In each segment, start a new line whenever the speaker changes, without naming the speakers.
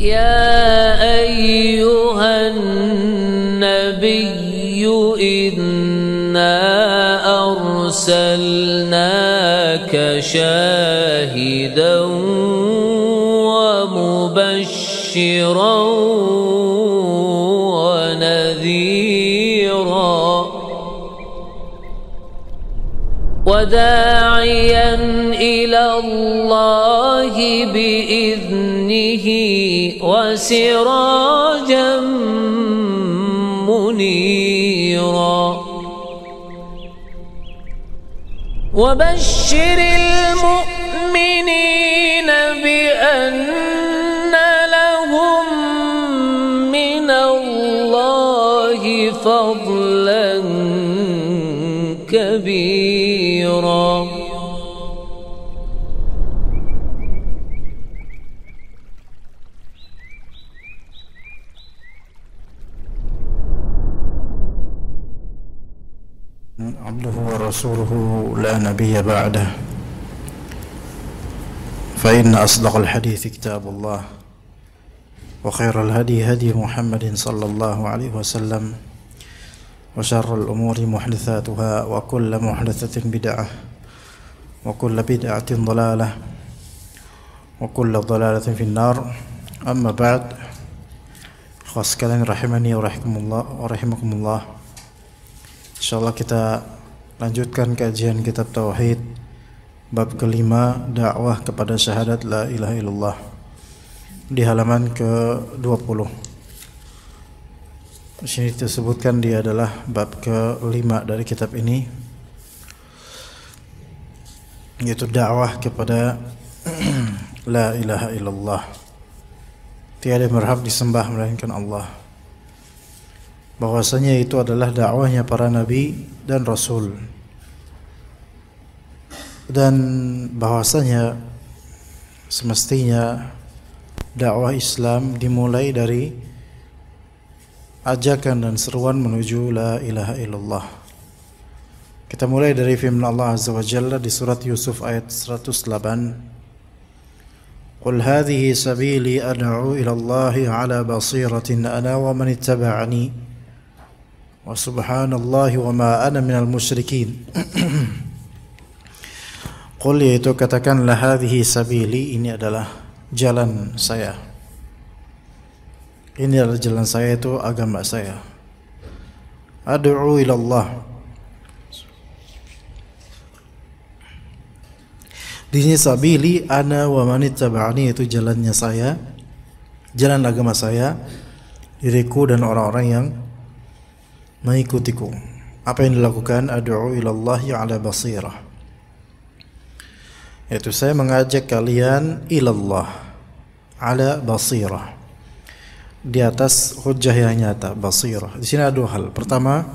يا أيها النبي إنا أرسلناك شاهدا ومبشرا ونذيرا وداعيا إلى الله بإذنه سراجا منيرا وبشر المؤمنين بأن لهم من الله فضلا كبيرا ورسوله لا نبي بعده فإن أصدق الحديث كتاب الله وخير الهدي هدي محمد صلى الله عليه وسلم وشر الأمور محدثاتها وكل محدثة بدعة وكل بدعة ضلالة وكل ضلالة في النار أما بعد خاص كلام رحمني ورحمكم الله ورحمكم الله إن شاء الله كتاب Lanjutkan kajian kitab Tauhid Bab kelima dakwah kepada syahadat la ilaha illallah Di halaman ke-20 Sini disebutkan dia adalah bab kelima dari kitab ini Yaitu dakwah kepada la ilaha illallah Tiada yang berhak disembah melainkan Allah bahwasanya itu adalah dakwahnya para nabi dan rasul dan bahwasanya semestinya dakwah Islam dimulai dari ajakan dan seruan menuju la ilaha illallah kita mulai dari firman Allah Azza wa Jalla di surat Yusuf ayat 108 قل هذه سبيلي أدعو إلى الله على بصيرة أنا ومن اتبعني wa subhanallahi wa ma ana minal musyrikin Qul yaitu katakanlah hadhihi sabili ini adalah jalan saya ini adalah jalan saya itu agama saya ad'u ila Allah Di sini sabili ana wa manittaba'ani itu jalannya saya, jalan agama saya, diriku dan orang-orang yang mengikutiku nah, apa yang dilakukan Adu'u ilallah ala basirah yaitu saya mengajak kalian ilallah ala basirah di atas hujah yang nyata basirah di sini ada dua hal pertama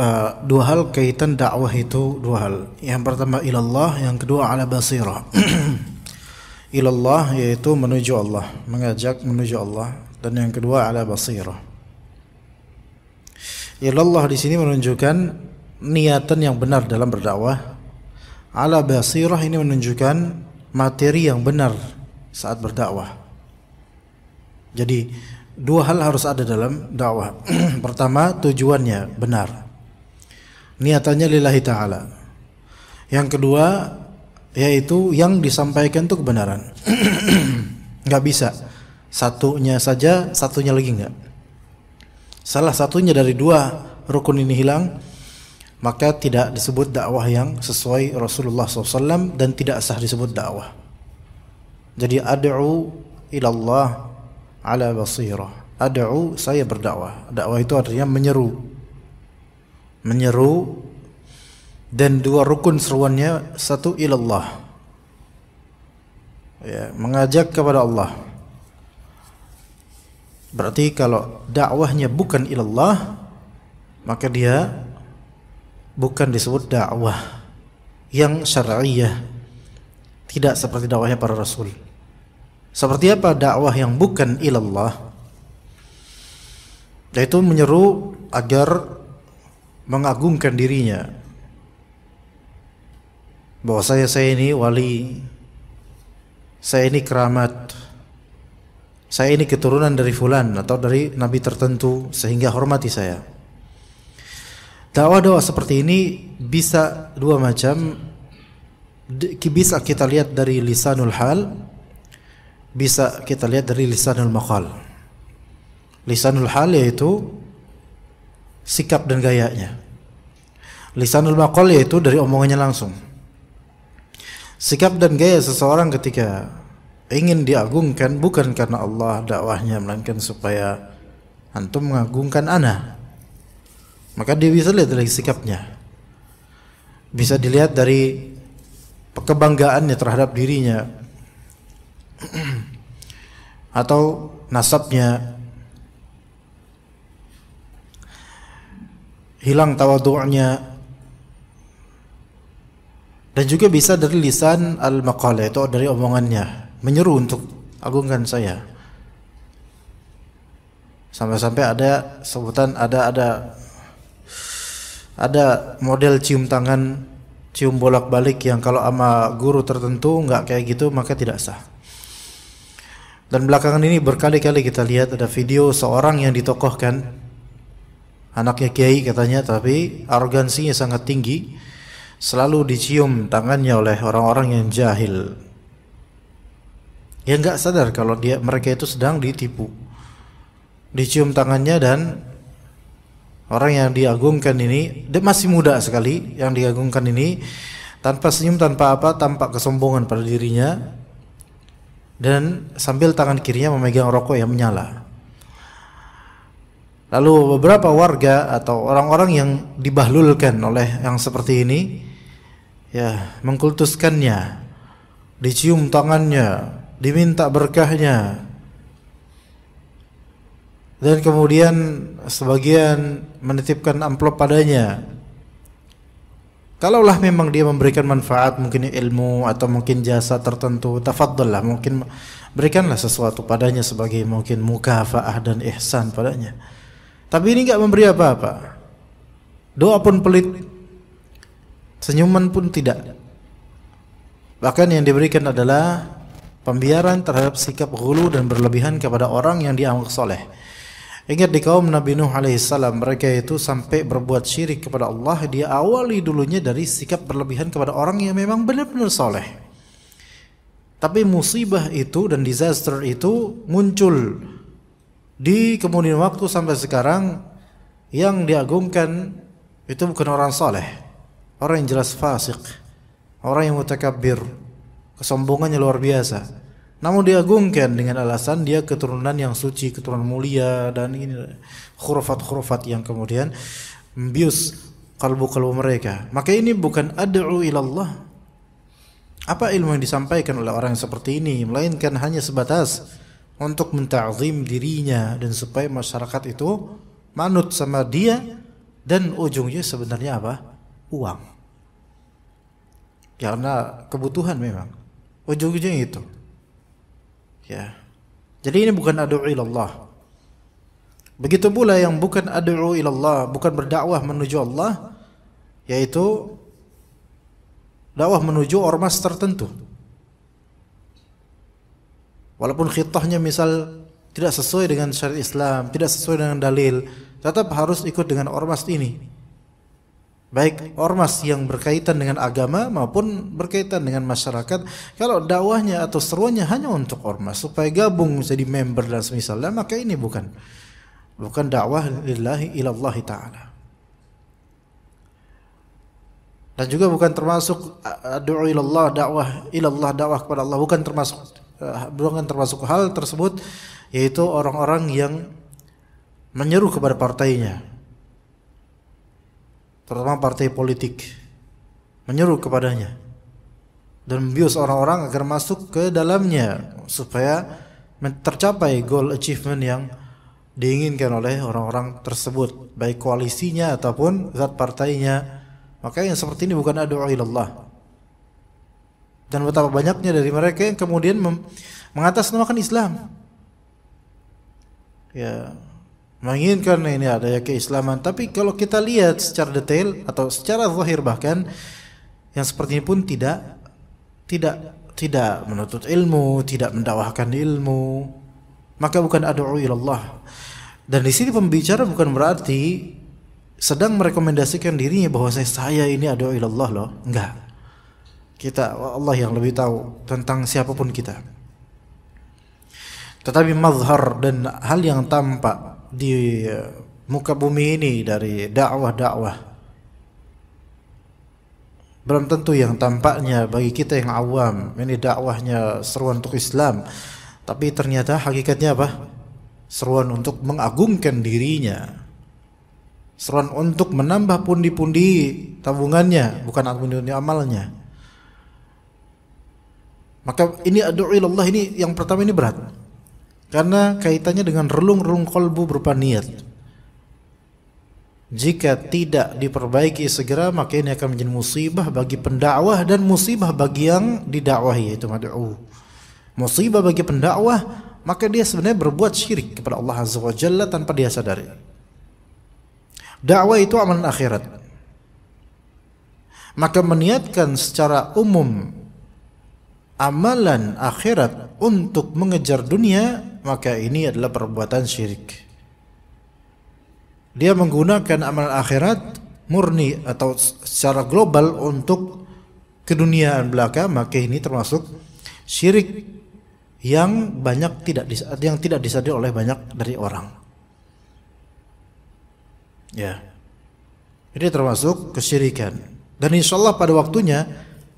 uh, dua hal kaitan dakwah itu dua hal yang pertama ilallah yang kedua ala basirah ilallah yaitu menuju Allah mengajak menuju Allah dan yang kedua ala basirah. Ilallah di sini menunjukkan niatan yang benar dalam berdakwah. Ala basirah ini menunjukkan materi yang benar saat berdakwah. Jadi dua hal harus ada dalam dakwah. Pertama tujuannya benar. Niatannya lillahi taala. Yang kedua yaitu yang disampaikan itu kebenaran. Gak bisa satunya saja, satunya lagi enggak. Salah satunya dari dua rukun ini hilang, maka tidak disebut dakwah yang sesuai Rasulullah SAW dan tidak sah disebut dakwah. Jadi ad'u ilallah ala basirah. Ad'u saya berdakwah. Dakwah itu artinya menyeru. Menyeru dan dua rukun seruannya satu ilallah. Ya, mengajak kepada Allah. Berarti kalau dakwahnya bukan ilallah maka dia bukan disebut dakwah yang syariah Tidak seperti dakwahnya para rasul. Seperti apa dakwah yang bukan ilallah? Yaitu menyeru agar mengagungkan dirinya bahwa saya saya ini wali saya ini keramat saya ini keturunan dari fulan atau dari nabi tertentu sehingga hormati saya. Dakwah-dakwah seperti ini bisa dua macam bisa kita lihat dari lisanul hal bisa kita lihat dari lisanul maqal. Lisanul hal yaitu sikap dan gayanya. Lisanul maqal yaitu dari omongannya langsung. Sikap dan gaya seseorang ketika ingin diagungkan bukan karena Allah dakwahnya melainkan supaya antum mengagungkan ana maka dia bisa lihat dari sikapnya bisa dilihat dari kebanggaannya terhadap dirinya atau nasabnya hilang tawadhu'nya dan juga bisa dari lisan al-maqalah itu dari omongannya menyeru untuk agungkan saya. Sampai-sampai ada sebutan ada ada ada model cium tangan cium bolak-balik yang kalau ama guru tertentu nggak kayak gitu maka tidak sah. Dan belakangan ini berkali-kali kita lihat ada video seorang yang ditokohkan anaknya kiai katanya tapi arogansinya sangat tinggi selalu dicium tangannya oleh orang-orang yang jahil ya nggak sadar kalau dia mereka itu sedang ditipu dicium tangannya dan orang yang diagungkan ini dia masih muda sekali yang diagungkan ini tanpa senyum tanpa apa tampak kesombongan pada dirinya dan sambil tangan kirinya memegang rokok yang menyala lalu beberapa warga atau orang-orang yang dibahlulkan oleh yang seperti ini ya mengkultuskannya dicium tangannya diminta berkahnya. Dan kemudian sebagian menitipkan amplop padanya. Kalaulah memang dia memberikan manfaat mungkin ilmu atau mungkin jasa tertentu, lah mungkin berikanlah sesuatu padanya sebagai mungkin mukafaah dan ihsan padanya. Tapi ini nggak memberi apa-apa. Doa pun pelit, senyuman pun tidak. Bahkan yang diberikan adalah pembiaran terhadap sikap hulu dan berlebihan kepada orang yang dianggap soleh. Ingat di kaum Nabi Nuh alaihissalam mereka itu sampai berbuat syirik kepada Allah dia awali dulunya dari sikap berlebihan kepada orang yang memang benar-benar soleh. Tapi musibah itu dan disaster itu muncul di kemudian waktu sampai sekarang yang diagungkan itu bukan orang soleh, orang yang jelas fasik, orang yang mutakabbir, Kesombongannya luar biasa. Namun diagungkan dengan alasan dia keturunan yang suci, keturunan mulia dan ini khurafat-khurafat yang kemudian membius kalbu-kalbu mereka. Maka ini bukan ad'u ilallah. Apa ilmu yang disampaikan oleh orang yang seperti ini melainkan hanya sebatas untuk mentazim dirinya dan supaya masyarakat itu manut sama dia dan ujungnya sebenarnya apa? Uang. Karena kebutuhan memang. Ujung-ujungnya itu. Ya. Jadi ini bukan adu'u ilallah. Begitu pula yang bukan adu'u ilallah, bukan berdakwah menuju Allah, yaitu dakwah menuju ormas tertentu. Walaupun khitahnya misal tidak sesuai dengan syariat Islam, tidak sesuai dengan dalil, tetap harus ikut dengan ormas ini baik ormas yang berkaitan dengan agama maupun berkaitan dengan masyarakat kalau dakwahnya atau seruannya hanya untuk ormas supaya gabung jadi member dan semisalnya maka ini bukan bukan dakwah lillahi ilallahi taala dan juga bukan termasuk eh, doa ilallah dakwah ilallah dakwah kepada Allah bukan termasuk eh, bukan termasuk hal tersebut yaitu orang-orang yang menyeru kepada partainya terutama partai politik menyeru kepadanya dan membius orang-orang agar masuk ke dalamnya supaya tercapai goal achievement yang diinginkan oleh orang-orang tersebut baik koalisinya ataupun zat partainya maka yang seperti ini bukan doa ilallah dan betapa banyaknya dari mereka yang kemudian mengatasnamakan Islam ya menginginkan ini adanya keislaman tapi kalau kita lihat secara detail atau secara zahir bahkan yang seperti ini pun tidak tidak tidak menuntut ilmu tidak mendakwahkan ilmu maka bukan adu'u ilallah dan di sini pembicara bukan berarti sedang merekomendasikan dirinya bahwa saya saya ini adu'u ilallah loh enggak kita Allah yang lebih tahu tentang siapapun kita tetapi mazhar dan hal yang tampak di muka bumi ini dari dakwah-dakwah belum tentu yang tampaknya bagi kita yang awam ini dakwahnya seruan untuk Islam tapi ternyata hakikatnya apa seruan untuk mengagungkan dirinya seruan untuk menambah pundi-pundi tabungannya bukan pundi-pundi amalnya maka ini adu'ilallah ini yang pertama ini berat karena kaitannya dengan relung-relung kolbu berupa niat. Jika tidak diperbaiki segera, maka ini akan menjadi musibah bagi pendakwah dan musibah bagi yang didakwahi yaitu mad'u. Musibah bagi pendakwah, maka dia sebenarnya berbuat syirik kepada Allah Azza wa Jalla tanpa dia sadari. Dakwah itu amalan akhirat maka meniatkan secara umum amalan akhirat untuk mengejar dunia maka ini adalah perbuatan syirik. Dia menggunakan amal akhirat murni atau secara global untuk keduniaan belaka, maka ini termasuk syirik yang banyak tidak yang tidak disadari oleh banyak dari orang. Ya. Ini termasuk kesyirikan. Dan insya Allah pada waktunya,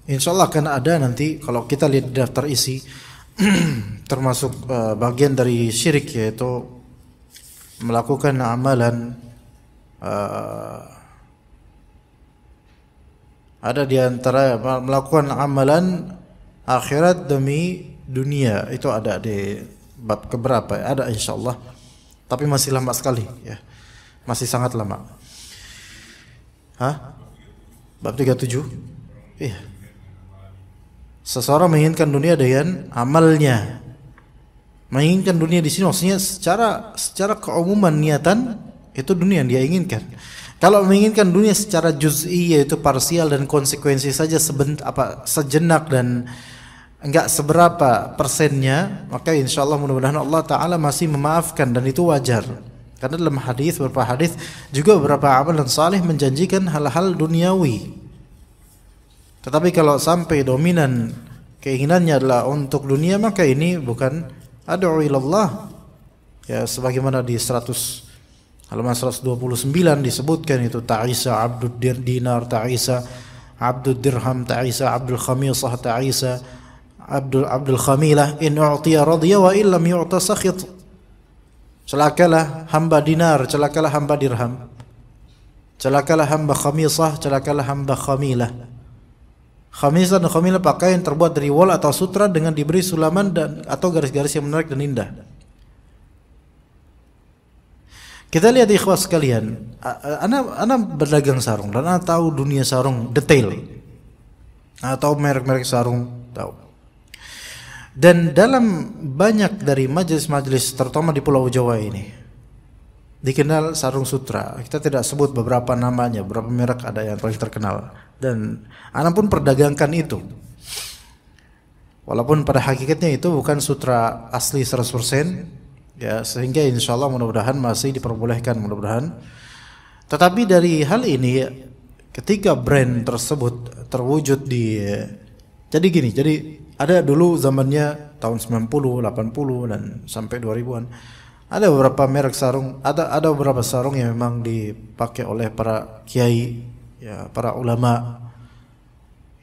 insya Allah akan ada nanti kalau kita lihat daftar isi termasuk uh, bagian dari syirik yaitu melakukan amalan uh, ada di antara melakukan amalan akhirat demi dunia itu ada di bab keberapa ya? ada insyaallah tapi masih lama sekali ya masih sangat lama Hah? bab 37 iya Seseorang menginginkan dunia dengan amalnya. Menginginkan dunia di sini maksudnya secara secara keumuman niatan itu dunia yang dia inginkan. Kalau menginginkan dunia secara juz'i yaitu parsial dan konsekuensi saja sebent apa sejenak dan enggak seberapa persennya, maka insya Allah mudah-mudahan Allah taala masih memaafkan dan itu wajar. Karena dalam hadis beberapa hadis juga beberapa amal dan salih menjanjikan hal-hal duniawi tetapi kalau sampai dominan keinginannya adalah untuk dunia maka ini bukan ad'u ilallah. Ya sebagaimana di 100 halaman 129 disebutkan itu ta'isa abdul dinar ta'isa abdul dirham ta'isa abdul khamisah ta'isa abdul abdul khamilah in u'tiya radiya wa illam yu'ta sakhit. Celakalah hamba dinar, celakalah hamba dirham. Celakalah hamba khamisah, celakalah hamba khamilah. Khamis dan khamila pakaian terbuat dari wol atau sutra dengan diberi sulaman dan atau garis-garis yang menarik dan indah. Kita lihat ikhwas sekalian, anak ana berdagang sarung dan anak tahu dunia sarung detail. atau merek-merek sarung, tahu. Dan dalam banyak dari majelis-majelis terutama di Pulau Jawa ini dikenal sarung sutra. Kita tidak sebut beberapa namanya, beberapa merek ada yang paling terkenal. Dan anak pun perdagangkan itu. Walaupun pada hakikatnya itu bukan sutra asli 100%, ya sehingga insya Allah mudah-mudahan masih diperbolehkan mudah-mudahan. Tetapi dari hal ini, ketika brand tersebut terwujud di, jadi gini, jadi ada dulu zamannya tahun 90, 80 dan sampai 2000-an ada beberapa merek sarung ada ada beberapa sarung yang memang dipakai oleh para kiai ya para ulama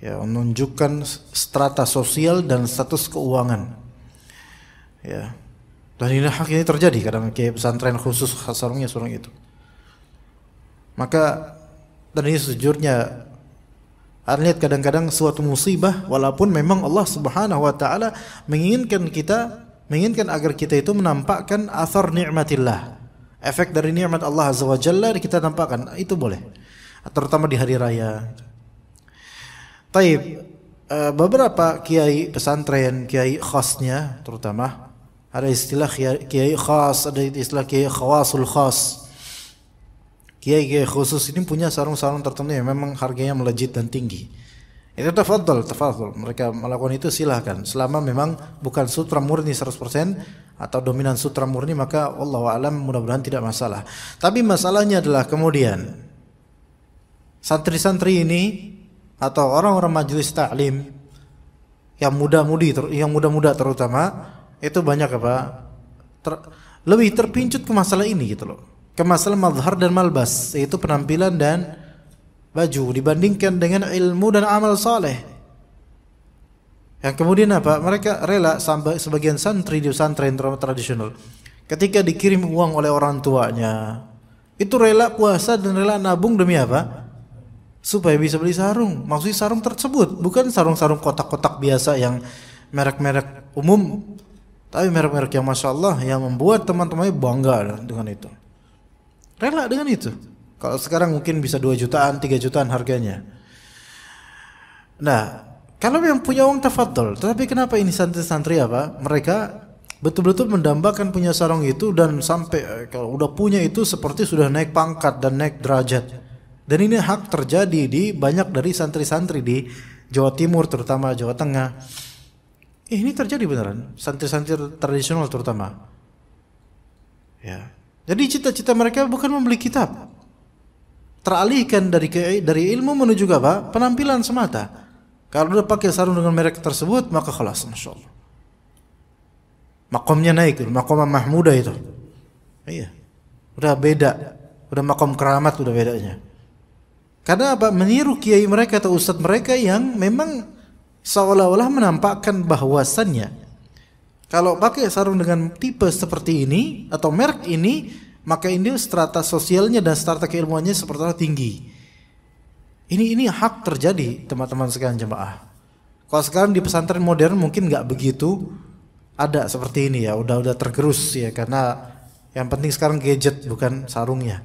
ya menunjukkan strata sosial dan status keuangan ya dan ini hak ini terjadi kadang kayak pesantren khusus khasarungnya seorang itu maka dan ini sejujurnya lihat kadang-kadang suatu musibah walaupun memang Allah Subhanahu wa taala menginginkan kita menginginkan agar kita itu menampakkan athar nikmatillah. Efek dari nikmat Allah Azza wa Jalla kita tampakkan, itu boleh terutama di hari raya. Taib e, beberapa kiai pesantren, kiai khasnya terutama ada istilah kiai khas, ada istilah kiai khawasul khas. Kiai-kiai khusus ini punya sarung-sarung tertentu yang memang harganya melejit dan tinggi. Itu tafadhol, tafadhol. Mereka melakukan itu silahkan. Selama memang bukan sutra murni 100% atau dominan sutra murni maka Allah alam mudah-mudahan tidak masalah. Tapi masalahnya adalah kemudian santri-santri ini atau orang-orang majelis taklim yang muda-mudi yang muda-muda terutama itu banyak apa ter, lebih terpincut ke masalah ini gitu loh ke masalah mazhar dan malbas yaitu penampilan dan baju dibandingkan dengan ilmu dan amal saleh yang kemudian apa? Mereka rela sampai sebagian santri di pesantren tradisional. Ketika dikirim uang oleh orang tuanya, itu rela puasa dan rela nabung demi apa? supaya bisa beli sarung. Maksudnya sarung tersebut bukan sarung-sarung kotak-kotak biasa yang merek-merek umum, tapi merek-merek yang masya Allah yang membuat teman-temannya bangga dengan itu. Rela dengan itu. Kalau sekarang mungkin bisa 2 jutaan, 3 jutaan harganya. Nah, kalau yang punya uang tafadhol, tapi kenapa ini santri-santri apa? Mereka betul-betul mendambakan punya sarung itu dan sampai eh, kalau udah punya itu seperti sudah naik pangkat dan naik derajat. Dan ini hak terjadi di banyak dari santri-santri di Jawa Timur terutama Jawa Tengah. Eh, ini terjadi beneran, santri-santri tradisional terutama. Ya. Jadi cita-cita mereka bukan membeli kitab. Teralihkan dari ke, dari ilmu menuju ke apa? Penampilan semata. Kalau udah pakai sarung dengan merek tersebut, maka kelas, masya Makomnya naik, makomah Mahmuda itu. Iya. Udah beda. Udah makom keramat udah bedanya. Karena apa? Meniru kiai mereka atau ustadz mereka yang memang seolah-olah menampakkan bahwasannya kalau pakai sarung dengan tipe seperti ini atau merek ini maka ini strata sosialnya dan strata keilmuannya seperti tinggi. Ini ini hak terjadi teman-teman sekalian jemaah. Kalau sekarang di pesantren modern mungkin nggak begitu ada seperti ini ya, udah udah tergerus ya karena yang penting sekarang gadget bukan sarungnya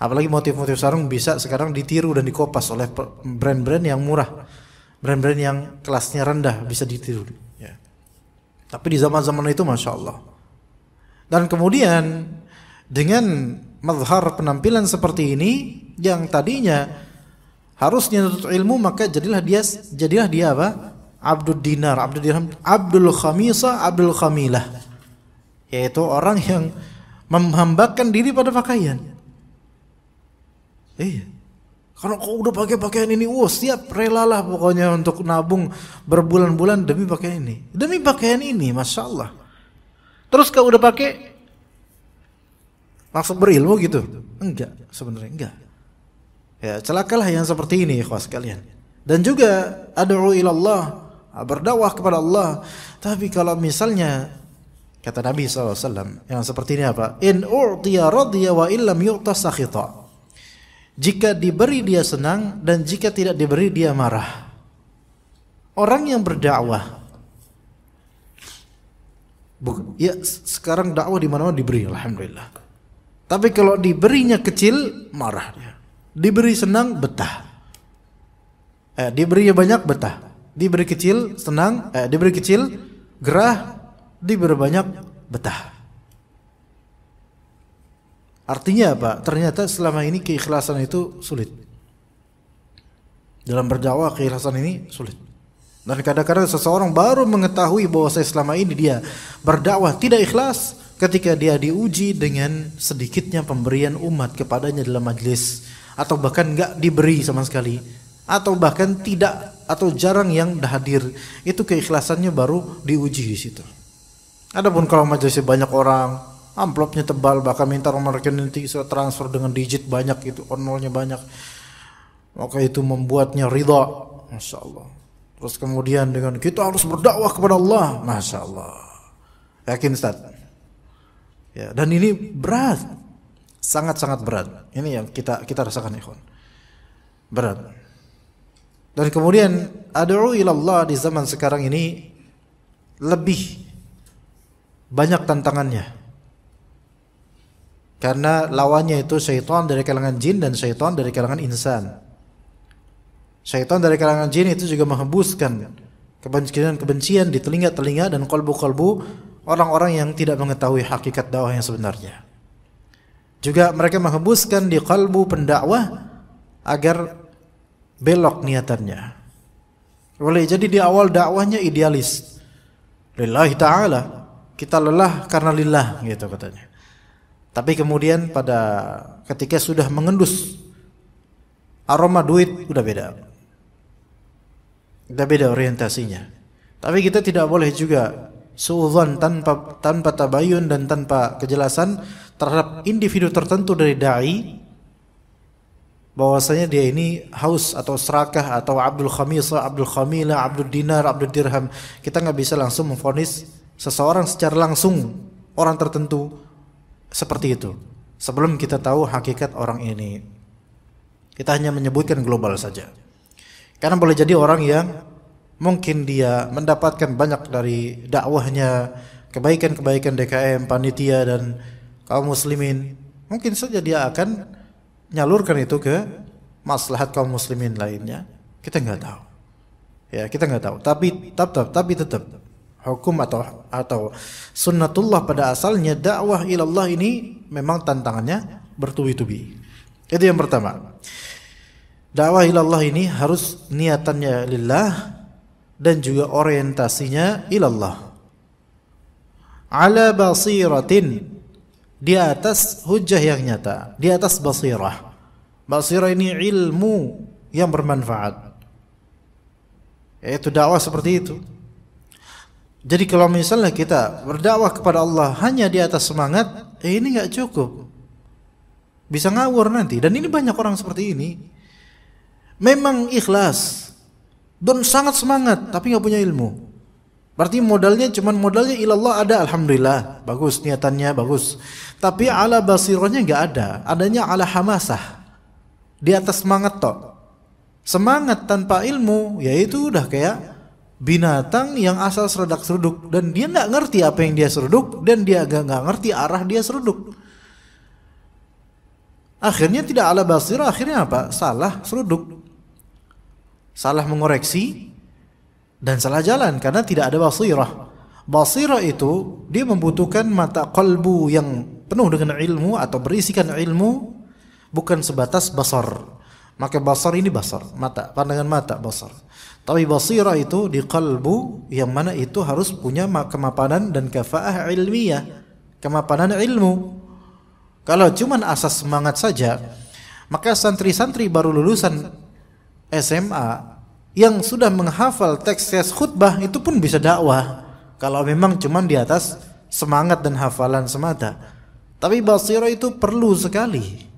apalagi motif-motif sarung bisa sekarang ditiru dan dikopas oleh brand-brand yang murah brand-brand yang kelasnya rendah bisa ditiru ya. tapi di zaman-zaman itu masya Allah dan kemudian dengan mazhar penampilan seperti ini yang tadinya harusnya nuntut ilmu maka jadilah dia jadilah dia apa abdul dinar abdul dirham abdul khamisa abdul khamilah yaitu orang yang menghambakan diri pada pakaian Iya. Kalau kau udah pakai pakaian ini, wah siap relalah pokoknya untuk nabung berbulan-bulan demi pakaian ini. Demi pakaian ini, masya Allah. Terus kau udah pakai langsung berilmu gitu? Enggak, sebenarnya enggak. Ya, celakalah yang seperti ini, ikhwas sekalian. Dan juga ada ad'u Allah, berdakwah kepada Allah. Tapi kalau misalnya kata Nabi SAW yang seperti ini apa? In u'tiya radhiya wa illam yu'ta sakhita. Jika diberi dia senang dan jika tidak diberi dia marah. Orang yang berdakwah Ya sekarang dakwah di mana-mana diberi, alhamdulillah. Tapi kalau diberinya kecil, marah dia. Diberi senang, betah. Eh, diberinya banyak, betah. Diberi kecil, senang. Eh, diberi kecil, gerah. Diberi banyak, betah. Artinya apa? Ternyata selama ini keikhlasan itu sulit. Dalam berdakwah keikhlasan ini sulit. Dan kadang-kadang seseorang baru mengetahui bahwa saya selama ini dia berdakwah tidak ikhlas ketika dia diuji dengan sedikitnya pemberian umat kepadanya dalam majelis atau bahkan nggak diberi sama sekali atau bahkan tidak atau jarang yang hadir itu keikhlasannya baru diuji di situ. Adapun kalau majelisnya banyak orang, amplopnya tebal bahkan minta nomor rekening surat transfer dengan digit banyak gitu nolnya banyak maka itu membuatnya ridha Masya Allah terus kemudian dengan kita harus berdakwah kepada Allah Masya Allah yakin Ustaz ya dan ini berat sangat-sangat berat ini yang kita kita rasakan ikhwan berat dan kemudian ad'u ilallah di zaman sekarang ini lebih banyak tantangannya karena lawannya itu syaitan dari kalangan jin dan syaitan dari kalangan insan. Syaitan dari kalangan jin itu juga menghembuskan kebencian-kebencian di telinga-telinga dan kolbu-kolbu orang-orang yang tidak mengetahui hakikat dakwah yang sebenarnya. Juga mereka menghembuskan di kolbu pendakwah agar belok niatannya. Oleh jadi di awal dakwahnya idealis. Lillahi ta'ala. Kita lelah karena lillah gitu katanya. Tapi kemudian pada ketika sudah mengendus aroma duit udah beda. Udah beda orientasinya. Tapi kita tidak boleh juga suudzon tanpa tanpa tabayun dan tanpa kejelasan terhadap individu tertentu dari dai bahwasanya dia ini haus atau serakah atau abdul Khamis, abdul khamila, abdul dinar, abdul dirham. Kita nggak bisa langsung memfonis seseorang secara langsung orang tertentu seperti itu. Sebelum kita tahu hakikat orang ini, kita hanya menyebutkan global saja. Karena boleh jadi orang yang mungkin dia mendapatkan banyak dari dakwahnya, kebaikan-kebaikan DKM, panitia dan kaum muslimin, mungkin saja dia akan nyalurkan itu ke maslahat kaum muslimin lainnya. Kita nggak tahu. Ya, kita nggak tahu. Tapi tetap, tetap, tapi tetap hukum atau atau sunnatullah pada asalnya dakwah ilallah ini memang tantangannya bertubi-tubi. Itu yang pertama. Dakwah ilallah ini harus niatannya lillah dan juga orientasinya ilallah. Ala basiratin di atas hujah yang nyata, di atas basirah. Basirah ini ilmu yang bermanfaat. Yaitu dakwah seperti itu jadi kalau misalnya kita berdakwah kepada Allah hanya di atas semangat, eh ini nggak cukup. Bisa ngawur nanti. Dan ini banyak orang seperti ini. Memang ikhlas dan sangat semangat, tapi nggak punya ilmu. Berarti modalnya cuman modalnya ilallah ada alhamdulillah bagus niatannya bagus tapi ala basirohnya nggak ada adanya ala hamasah di atas semangat tok semangat tanpa ilmu yaitu udah kayak binatang yang asal seredak seruduk dan dia nggak ngerti apa yang dia seruduk dan dia agak nggak ngerti arah dia seruduk. Akhirnya tidak ala basirah, akhirnya apa? Salah seruduk. Salah mengoreksi dan salah jalan karena tidak ada basirah. Basirah itu dia membutuhkan mata kalbu yang penuh dengan ilmu atau berisikan ilmu bukan sebatas basar. Maka basar ini basar, mata, pandangan mata basar. Tapi basirah itu di kalbu yang mana itu harus punya kemapanan dan kafaah ilmiah, kemapanan ilmu. Kalau cuma asas semangat saja, maka santri-santri baru lulusan SMA yang sudah menghafal teks teks khutbah itu pun bisa dakwah kalau memang cuma di atas semangat dan hafalan semata. Tapi basirah itu perlu sekali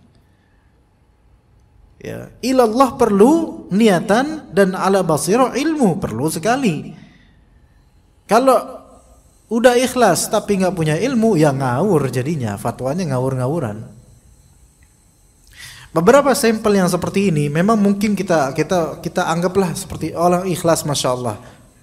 Ya. Ilallah perlu niatan dan ala basiro ilmu perlu sekali. Kalau udah ikhlas tapi nggak punya ilmu ya ngawur jadinya fatwanya ngawur-ngawuran. Beberapa sampel yang seperti ini memang mungkin kita kita kita anggaplah seperti orang ikhlas masya Allah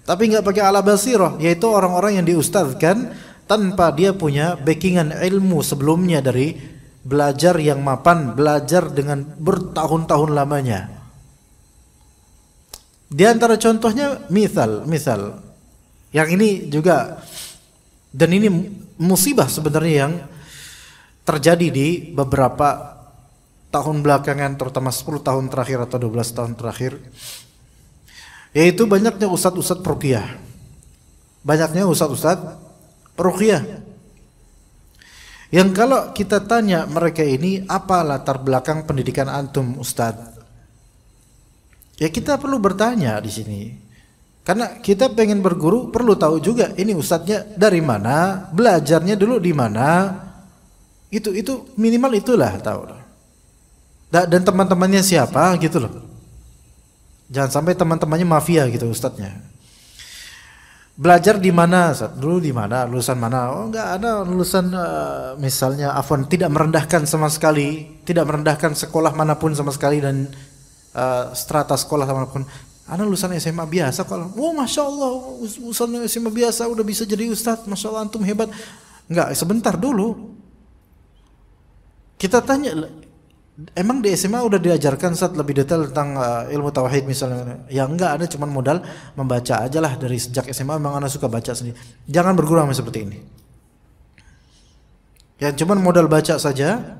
tapi nggak pakai ala basiro yaitu orang-orang yang diustadkan tanpa dia punya backingan ilmu sebelumnya dari belajar yang mapan, belajar dengan bertahun-tahun lamanya. Di antara contohnya misal, misal. Yang ini juga dan ini musibah sebenarnya yang terjadi di beberapa tahun belakangan terutama 10 tahun terakhir atau 12 tahun terakhir yaitu banyaknya ustadz-ustadz perukiah banyaknya ustadz-ustadz perukiah yang kalau kita tanya mereka ini apa latar belakang pendidikan antum, Ustad, Ya kita perlu bertanya di sini. Karena kita pengen berguru perlu tahu juga ini Ustadnya dari mana, belajarnya dulu di mana. Itu itu minimal itulah tahu. Dan teman-temannya siapa gitu loh. Jangan sampai teman-temannya mafia gitu Ustadnya. Belajar di mana? Dulu di mana? Lulusan mana? Oh, enggak ada lulusan uh, misalnya Afwan tidak merendahkan sama sekali, tidak merendahkan sekolah manapun sama sekali dan uh, strata sekolah manapun. Ada lulusan SMA biasa kalau, wow oh, masya Allah, lulusan SMA biasa udah bisa jadi ustadz, masya Allah antum hebat. Enggak, sebentar dulu. Kita tanya, Emang di SMA udah diajarkan saat lebih detail tentang uh, ilmu tauhid misalnya? Ya enggak, ada cuman modal membaca aja lah dari sejak SMA Emang anda suka baca sendiri. Jangan bergurau seperti ini. Ya cuman modal baca saja.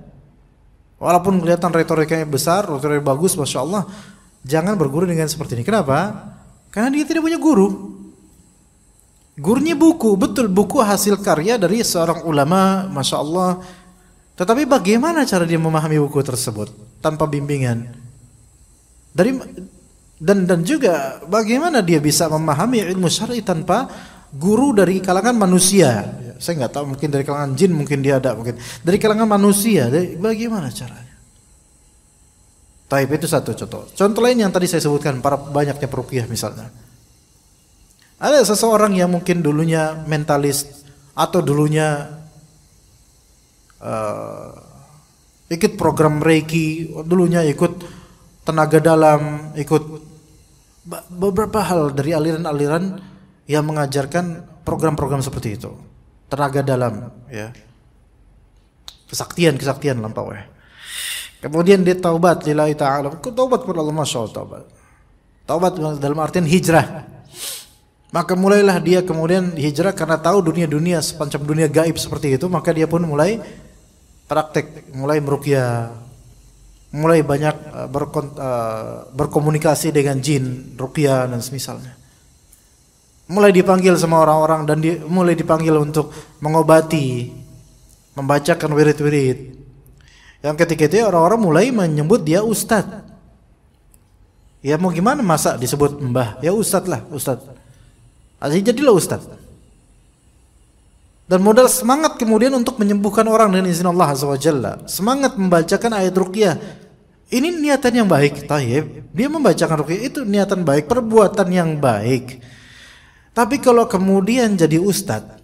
Walaupun kelihatan retorikanya besar, retorika bagus, masya Allah. Jangan berguru dengan seperti ini. Kenapa? Karena dia tidak punya guru. Gurunya buku, betul buku hasil karya dari seorang ulama, masya Allah tetapi bagaimana cara dia memahami buku tersebut tanpa bimbingan? Dari dan dan juga bagaimana dia bisa memahami ilmu syar'i tanpa guru dari kalangan manusia? Saya nggak tahu mungkin dari kalangan jin mungkin dia ada mungkin dari kalangan manusia. bagaimana caranya? Taib itu satu contoh. Contoh lain yang tadi saya sebutkan para banyaknya perukiah misalnya. Ada seseorang yang mungkin dulunya mentalis atau dulunya uh, ikut program reiki dulunya ikut tenaga dalam ikut beberapa hal dari aliran-aliran yang mengajarkan program-program seperti itu tenaga dalam ya kesaktian kesaktian lampau ya kemudian dia taubat lillahi ta'ala taubat kepada Allah Masya Allah taubat taubat dalam artian hijrah maka mulailah dia kemudian hijrah karena tahu dunia-dunia sepancam dunia gaib seperti itu maka dia pun mulai praktek mulai merukia, mulai banyak eh, eh, berkomunikasi dengan jin, Rukia dan semisalnya. Mulai dipanggil sama orang-orang dan mulai dipanggil untuk mengobati, membacakan wirid-wirid. Yang ketika itu orang-orang mulai menyebut dia Ustad. Ya mau gimana masa disebut mbah? Ya Ustad lah, ustadz. Asli jadilah Ustad dan modal semangat kemudian untuk menyembuhkan orang dengan izin Allah Azza wa Jalla. Semangat membacakan ayat rukyah, Ini niatan yang baik, tayyib. Dia membacakan rukyah itu niatan baik, perbuatan yang baik. Tapi kalau kemudian jadi ustad,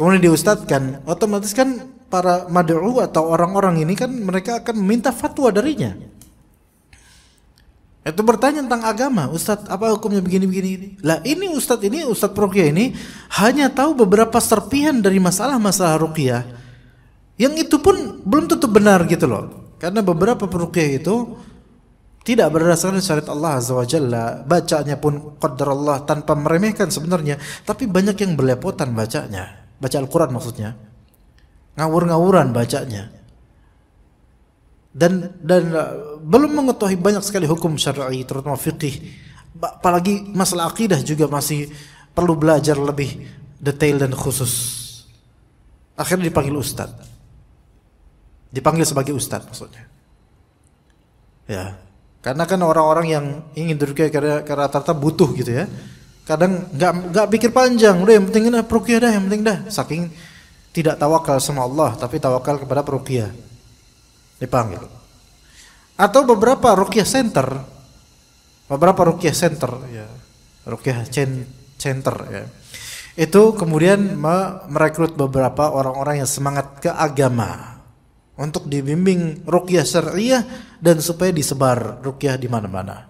kemudian diustadkan, otomatis kan para mad'u atau orang-orang ini kan mereka akan minta fatwa darinya itu bertanya tentang agama, Ustadz apa hukumnya begini-begini Lah ini Ustadz ini, Ustadz Ruqyah ini hanya tahu beberapa serpihan dari masalah-masalah rukiah, yang itu pun belum tentu benar gitu loh. Karena beberapa peruqyah itu tidak berdasarkan syariat Allah Azza wa Jalla. Bacanya pun qadar Allah tanpa meremehkan sebenarnya, tapi banyak yang berlepotan bacanya. Baca Al-Qur'an maksudnya. Ngawur-ngawuran bacanya dan dan eh, belum mengetahui banyak sekali hukum syar'i terutama fikih apalagi masalah akidah juga masih perlu belajar lebih detail dan khusus akhirnya dipanggil ustad dipanggil sebagai ustad maksudnya ya karena kan orang-orang yang ingin duduki karena karena rata butuh gitu ya kadang nggak nggak pikir panjang udah yang penting dah perukia dah yang penting dah saking tidak tawakal sama Allah tapi tawakal kepada perukia dipanggil. Atau beberapa rukyah center, beberapa rukyah center, ya, rukyah center, ya, itu kemudian merekrut beberapa orang-orang yang semangat ke agama untuk dibimbing rukyah syariah dan supaya disebar rukyah di mana-mana.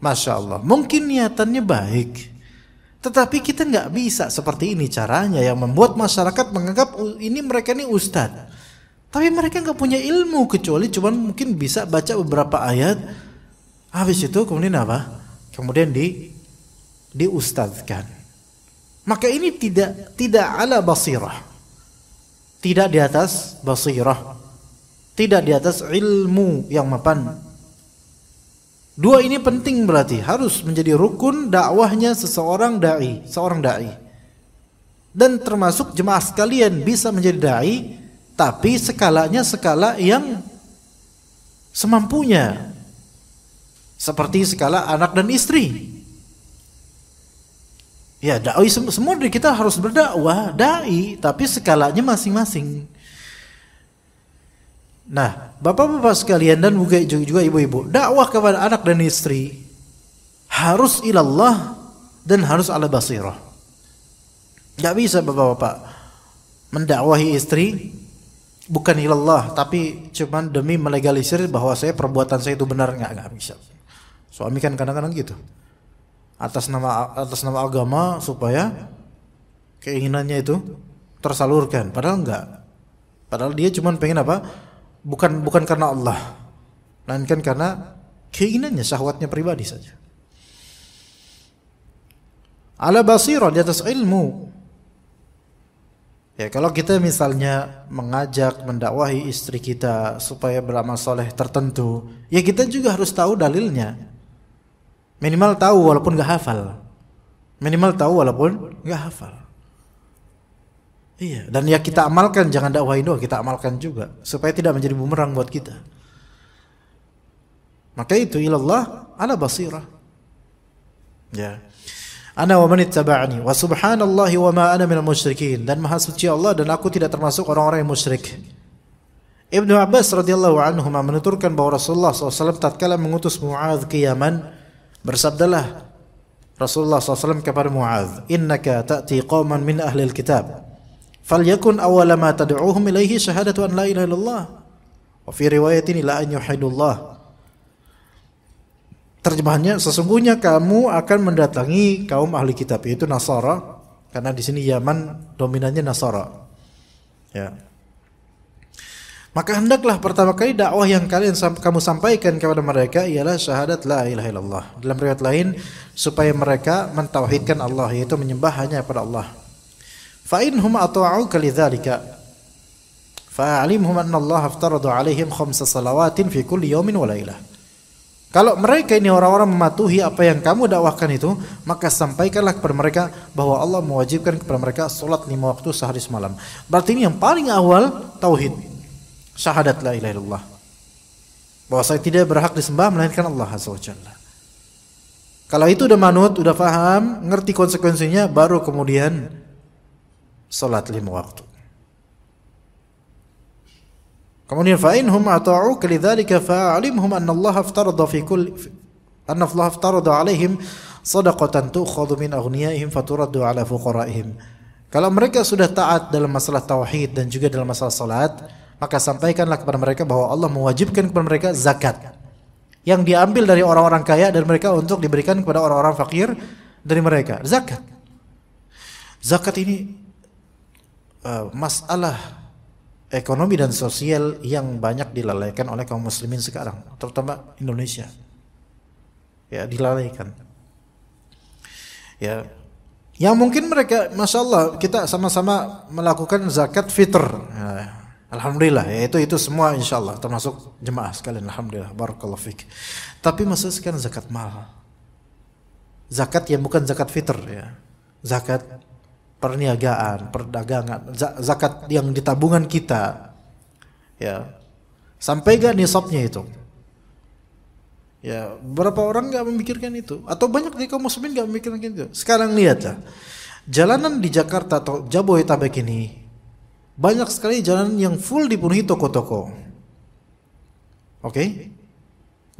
Masya Allah, mungkin niatannya baik, tetapi kita nggak bisa seperti ini caranya yang membuat masyarakat menganggap ini mereka ini ustadz tapi mereka nggak punya ilmu kecuali cuman mungkin bisa baca beberapa ayat. Habis itu kemudian apa? Kemudian di diustadkan Maka ini tidak tidak ala basirah. Tidak di atas basirah. Tidak di atas ilmu yang mapan. Dua ini penting berarti harus menjadi rukun dakwahnya seseorang dai, seorang dai. Dan termasuk jemaah sekalian bisa menjadi dai tapi skalanya skala yang semampunya. Seperti skala anak dan istri. Ya, dai semua dari kita harus berdakwah, dai, tapi skalanya masing-masing. Nah, Bapak-bapak sekalian dan juga ibu-ibu, dakwah kepada anak dan istri harus ilallah dan harus ala basirah. Gak bisa Bapak-bapak mendakwahi istri bukan ilallah tapi cuman demi melegalisir bahwa saya perbuatan saya itu benar nggak nggak bisa suami kan kadang-kadang gitu atas nama atas nama agama supaya keinginannya itu tersalurkan padahal nggak padahal dia cuman pengen apa bukan bukan karena Allah melainkan karena keinginannya syahwatnya pribadi saja ala basirah di atas ilmu Ya, kalau kita misalnya mengajak mendakwahi istri kita supaya beramal soleh tertentu, ya kita juga harus tahu dalilnya. Minimal tahu walaupun gak hafal. Minimal tahu walaupun gak hafal. Iya, dan ya kita amalkan, jangan dakwahin doa, kita amalkan juga supaya tidak menjadi bumerang buat kita. Maka itu ilallah ala basirah. Ya. Ana wa man ittaba'ani wa subhanallahi wa ma ana minal musyrikin dan maha suci Allah dan aku tidak termasuk orang-orang yang musyrik. Ibnu Abbas radhiyallahu anhu menuturkan bahwa Rasulullah SAW tatkala mengutus Muadz ke Yaman bersabdalah Rasulullah SAW kepada Muadz, "Innaka ta'ti qauman min ahli al-kitab. Falyakun awwala ma ilaihi syahadatu an la ilaha illallah." Wa fi riwayatin la an yuhidullah terjemahannya sesungguhnya kamu akan mendatangi kaum ahli kitab yaitu Nasara karena di sini Yaman dominannya Nasara. Ya. Maka hendaklah pertama kali dakwah yang kalian kamu sampaikan kepada mereka ialah syahadat la ilaha illallah. Dalam riwayat lain supaya mereka mentauhidkan Allah yaitu menyembah hanya kepada Allah. Fa inhum ata'uka Fa fa'alimhum anna Allah aftarada alaihim khamsa salawatin fi kulli yawmin wa lailah. Kalau mereka ini orang-orang mematuhi apa yang kamu dakwahkan itu, maka sampaikanlah kepada mereka bahwa Allah mewajibkan kepada mereka solat lima waktu sehari semalam. Berarti ini yang paling awal tauhid, syahadat la ilaha illallah. Bahwa saya tidak berhak disembah melainkan Allah azza Kalau itu udah manut, udah paham, ngerti konsekuensinya, baru kemudian solat lima waktu. Kemudian fa'inhum ata'u lidzalika fa'alimhum anna Allah aftarada fi kul anna Allah aftarada alaihim sadaqatan tu'khadu min aghniyaihim faturaddu ala fuqaraihim. Kalau mereka sudah taat dalam masalah tauhid dan juga dalam masalah salat, maka sampaikanlah kepada mereka bahwa Allah mewajibkan kepada mereka zakat yang diambil dari orang-orang kaya dan mereka untuk diberikan kepada orang-orang fakir dari mereka zakat zakat ini uh, masalah ekonomi dan sosial yang banyak dilalaikan oleh kaum muslimin sekarang, terutama Indonesia. Ya, dilalaikan. Ya. Yang mungkin mereka, masya Allah, kita sama-sama melakukan zakat fitr. Ya. Alhamdulillah, ya itu itu semua insya Allah termasuk jemaah sekalian. Alhamdulillah, barakallahu fiqh. Tapi maksudnya sekarang zakat mal, zakat yang bukan zakat fitr ya, zakat perniagaan, perdagangan, zakat yang ditabungan kita. Ya. Sampai gak nisabnya itu? Ya, berapa orang gak memikirkan itu? Atau banyak di kaum muslimin gak memikirkan itu? Sekarang lihat ya. Jalanan di Jakarta atau Jabodetabek ini banyak sekali jalan yang full dipenuhi toko-toko. Oke? Okay?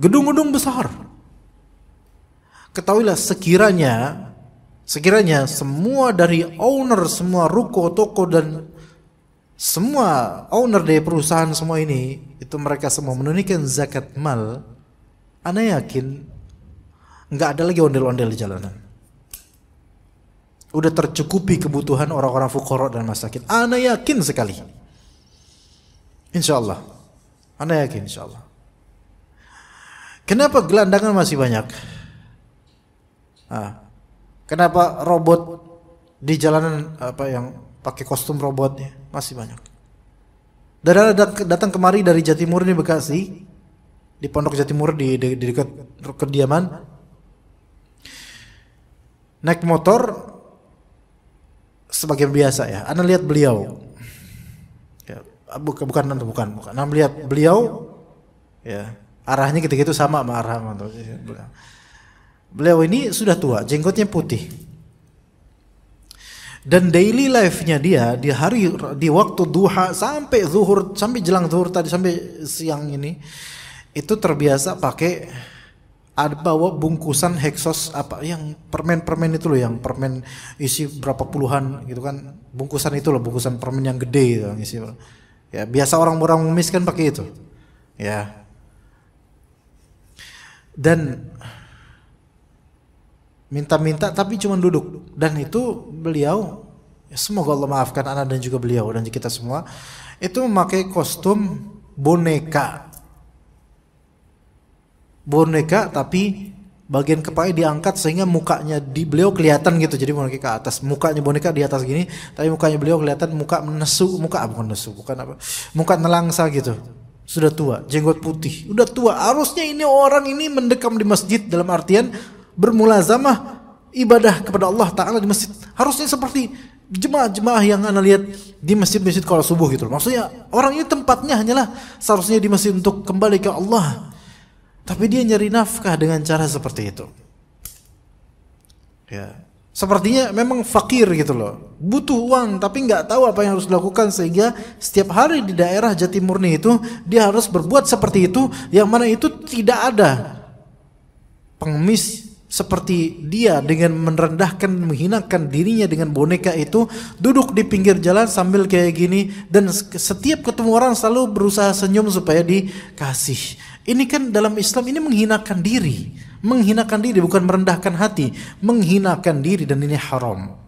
Gedung-gedung besar. Ketahuilah sekiranya Sekiranya semua dari owner semua ruko, toko dan semua owner dari perusahaan semua ini itu mereka semua menunaikan zakat mal, anda yakin nggak ada lagi ondel-ondel di jalanan. Udah tercukupi kebutuhan orang-orang fukoro dan masakin. Anda yakin sekali. Insya Allah. Anda yakin insya Allah. Kenapa gelandangan masih banyak? Ah, Kenapa robot di jalanan apa yang pakai kostum robotnya masih banyak. Dari datang kemari dari Jatimur ini Bekasi, di Pondok Jatimur di, di, di dekat kediaman. Naik motor sebagai biasa ya. Anda lihat beliau. Ya, bukan bukan bukan bukan. Anda lihat beliau ya arahnya gitu-gitu sama sama arah motor. Beliau ini sudah tua, jenggotnya putih. Dan daily life-nya dia di hari di waktu duha sampai zuhur sampai jelang zuhur tadi sampai siang ini itu terbiasa pakai ada bawa bungkusan heksos apa yang permen-permen itu loh yang permen isi berapa puluhan gitu kan bungkusan itu loh bungkusan permen yang gede gitu isi ya biasa orang-orang miskin pakai itu ya dan minta-minta tapi cuma duduk dan itu beliau ya semoga Allah maafkan anak dan juga beliau dan kita semua itu memakai kostum boneka boneka tapi bagian kepala diangkat sehingga mukanya di beliau kelihatan gitu jadi boneka ke atas mukanya boneka di atas gini tapi mukanya beliau kelihatan muka menesu muka ah, bukan menesu bukan apa muka nelangsa gitu sudah tua jenggot putih udah tua harusnya ini orang ini mendekam di masjid dalam artian bermulazamah ibadah kepada Allah Ta'ala di masjid. Harusnya seperti jemaah-jemaah yang anda lihat di masjid-masjid kalau subuh gitu Maksudnya orang ini tempatnya hanyalah seharusnya di masjid untuk kembali ke Allah. Tapi dia nyari nafkah dengan cara seperti itu. Ya. Sepertinya memang fakir gitu loh. Butuh uang tapi nggak tahu apa yang harus dilakukan sehingga setiap hari di daerah Jatimurni itu dia harus berbuat seperti itu yang mana itu tidak ada pengemis seperti dia dengan merendahkan menghinakan dirinya dengan boneka itu duduk di pinggir jalan sambil kayak gini dan setiap ketemu orang selalu berusaha senyum supaya dikasih ini kan dalam Islam ini menghinakan diri menghinakan diri bukan merendahkan hati menghinakan diri dan ini haram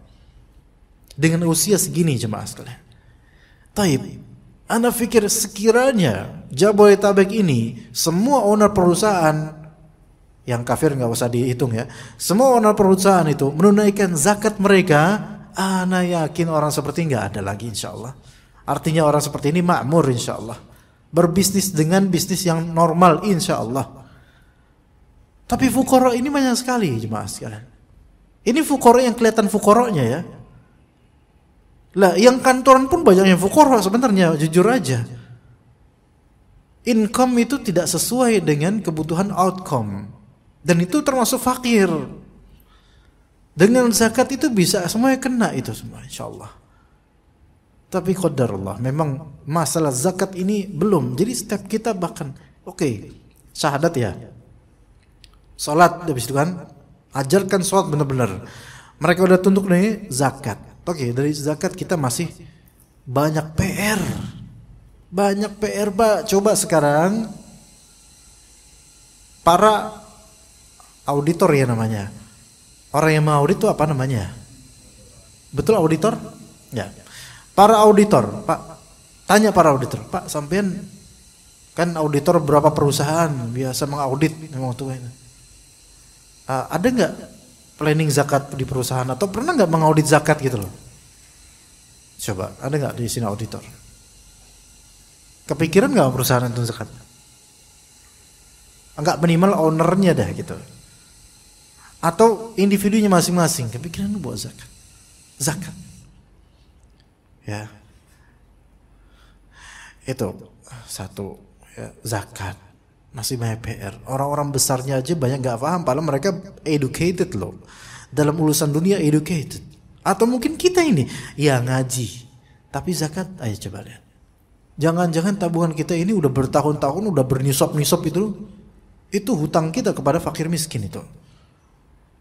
dengan usia segini jemaah sekalian taib anda pikir sekiranya Jabodetabek ini semua owner perusahaan yang kafir nggak usah dihitung ya. Semua orang perusahaan itu menunaikan zakat mereka, ana yakin orang seperti nggak ada lagi insya Allah. Artinya orang seperti ini makmur insya Allah. Berbisnis dengan bisnis yang normal insya Allah. Tapi fukoro ini banyak sekali jemaah sekalian. Ini fukoro yang kelihatan fukoronya ya. Lah yang kantoran pun banyak yang fukoro sebenarnya jujur aja. Income itu tidak sesuai dengan kebutuhan outcome dan itu termasuk fakir. Dengan zakat itu bisa semuanya kena itu semua insya Allah. Tapi Allah memang masalah zakat ini belum. Jadi setiap kita bahkan oke, okay, syahadat ya. sholat habis itu kan ajarkan sholat benar-benar. Mereka udah tunduk nih zakat. Oke, okay, dari zakat kita masih banyak PR. Banyak PR, Pak. Coba sekarang para auditor ya namanya. Orang yang mengaudit itu apa namanya? Betul auditor? Ya. Para auditor, Pak. Tanya para auditor, Pak, sampean kan auditor berapa perusahaan biasa mengaudit memang tuh ini. Uh, ah, ada nggak planning zakat di perusahaan atau pernah nggak mengaudit zakat gitu loh? Coba, ada nggak di sini auditor? Kepikiran nggak perusahaan itu zakat? Enggak minimal ownernya dah gitu atau individunya masing-masing kepikiran lu buat zakat zakat ya itu satu ya, zakat masih banyak PR orang-orang besarnya aja banyak nggak paham padahal mereka educated loh dalam urusan dunia educated atau mungkin kita ini ya ngaji tapi zakat ayo coba lihat jangan-jangan tabungan kita ini udah bertahun-tahun udah bernisop-nisop itu itu hutang kita kepada fakir miskin itu